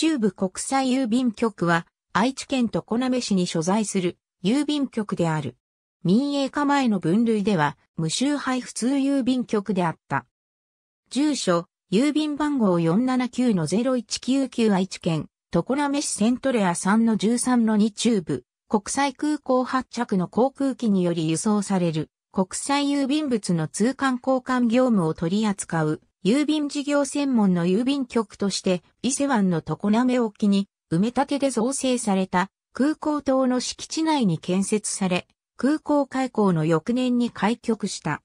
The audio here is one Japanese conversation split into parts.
中部国際郵便局は愛知県常滑市に所在する郵便局である。民営化前の分類では無周配普通郵便局であった。住所、郵便番号479-0199愛知県、常滑市セントレア3 13の2中部、国際空港発着の航空機により輸送される、国際郵便物の通関交換業務を取り扱う、郵便事業専門の郵便局として伊勢湾の常滑沖に埋め立てで造成された空港島の敷地内に建設され、空港開港の翌年に開局した。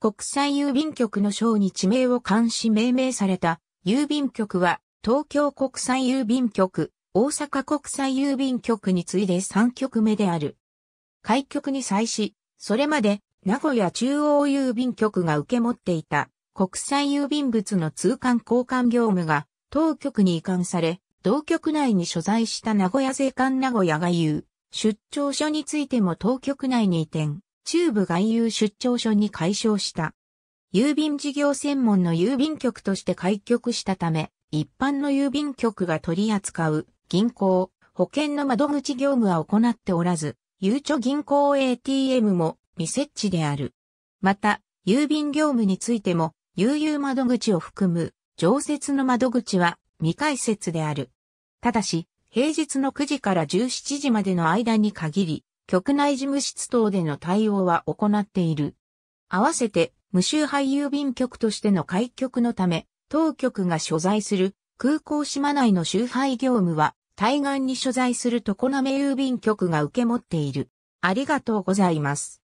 国際郵便局の章に地名を監視命名された郵便局は東京国際郵便局、大阪国際郵便局に次いで3局目である。開局に際し、それまで名古屋中央郵便局が受け持っていた国際郵便物の通関交換業務が当局に移管され、同局内に所在した名古屋税関名古屋外遊、出張所についても当局内に移転、中部外遊出張所に解消した。郵便事業専門の郵便局として開局したため、一般の郵便局が取り扱う銀行、保険の窓口業務は行っておらず、ゆうちょ銀行 ATM も未設置である。また、郵便業務についても悠々窓口を含む常設の窓口は未開設である。ただし、平日の9時から17時までの間に限り、局内事務室等での対応は行っている。合わせて、無周配郵便局としての開局のため、当局が所在する空港島内の集配業務は、対岸に所在する常滑郵便局が受け持っている。ありがとうございます。